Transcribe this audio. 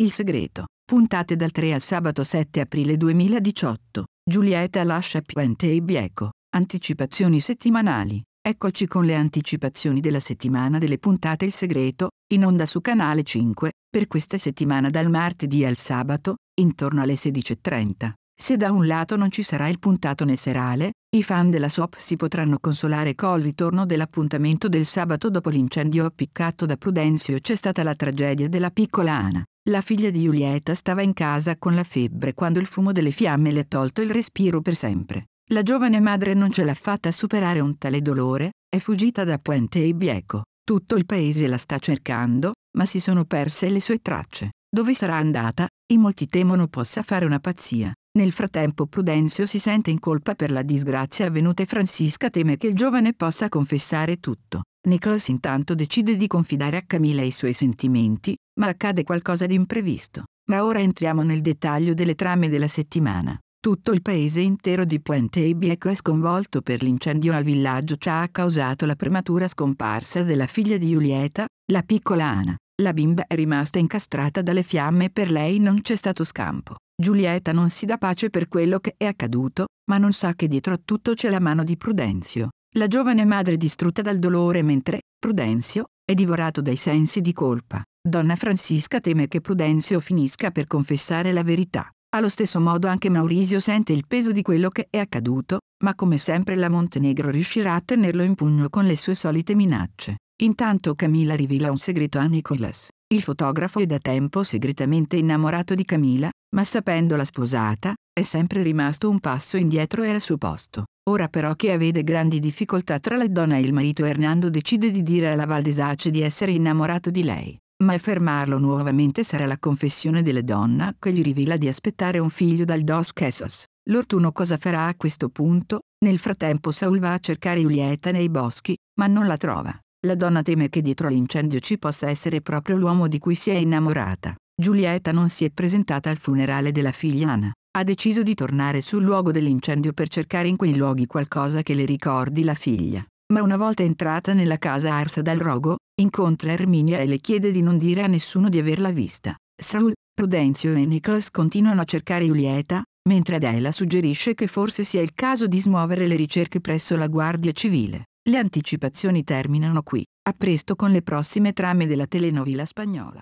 Il segreto. Puntate dal 3 al sabato 7 aprile 2018. Giulietta lascia Puente e Bieco. Anticipazioni settimanali. Eccoci con le anticipazioni della settimana delle puntate Il segreto, in onda su Canale 5, per questa settimana dal martedì al sabato, intorno alle 16.30. Se da un lato non ci sarà il puntato nel serale, i fan della SOP si potranno consolare col ritorno dell'appuntamento del sabato dopo l'incendio appiccato da Prudenzio c'è stata la tragedia della piccola Ana. La figlia di Giulietta stava in casa con la febbre quando il fumo delle fiamme le ha tolto il respiro per sempre. La giovane madre non ce l'ha fatta a superare un tale dolore, è fuggita da Puente e Bieco. Tutto il paese la sta cercando, ma si sono perse le sue tracce. Dove sarà andata, in molti temono possa fare una pazzia. Nel frattempo Prudenzio si sente in colpa per la disgrazia avvenuta e Francisca teme che il giovane possa confessare tutto. Nicholas intanto decide di confidare a Camilla i suoi sentimenti, ma accade qualcosa di imprevisto. Ma ora entriamo nel dettaglio delle trame della settimana. Tutto il paese intero di Puente Ibieco è sconvolto per l'incendio al villaggio che ha causato la prematura scomparsa della figlia di Julieta, la piccola Ana. La bimba è rimasta incastrata dalle fiamme e per lei non c'è stato scampo. Giulietta non si dà pace per quello che è accaduto, ma non sa che dietro a tutto c'è la mano di Prudenzio. La giovane madre è distrutta dal dolore mentre Prudenzio è divorato dai sensi di colpa. Donna Francisca teme che Prudenzio finisca per confessare la verità. Allo stesso modo anche Maurizio sente il peso di quello che è accaduto, ma come sempre la Montenegro riuscirà a tenerlo in pugno con le sue solite minacce. Intanto Camilla rivela un segreto a Nicholas. Il fotografo è da tempo segretamente innamorato di Camilla, ma sapendola sposata, è sempre rimasto un passo indietro e al suo posto. Ora però che avvede grandi difficoltà tra la donna e il marito Hernando decide di dire alla Valdesace di essere innamorato di lei. Ma a fermarlo nuovamente sarà la confessione della donna che gli rivela di aspettare un figlio dal Dos Casos. L'ortuno cosa farà a questo punto? Nel frattempo Saul va a cercare Julieta nei boschi, ma non la trova. La donna teme che dietro l'incendio ci possa essere proprio l'uomo di cui si è innamorata. Giulietta non si è presentata al funerale della figlia Anna. Ha deciso di tornare sul luogo dell'incendio per cercare in quei luoghi qualcosa che le ricordi la figlia. Ma una volta entrata nella casa arsa dal rogo, incontra Erminia e le chiede di non dire a nessuno di averla vista. Saul, Prudenzio e Nicholas continuano a cercare Giulietta, mentre Adela suggerisce che forse sia il caso di smuovere le ricerche presso la Guardia Civile. Le anticipazioni terminano qui. A presto con le prossime trame della telenovela spagnola.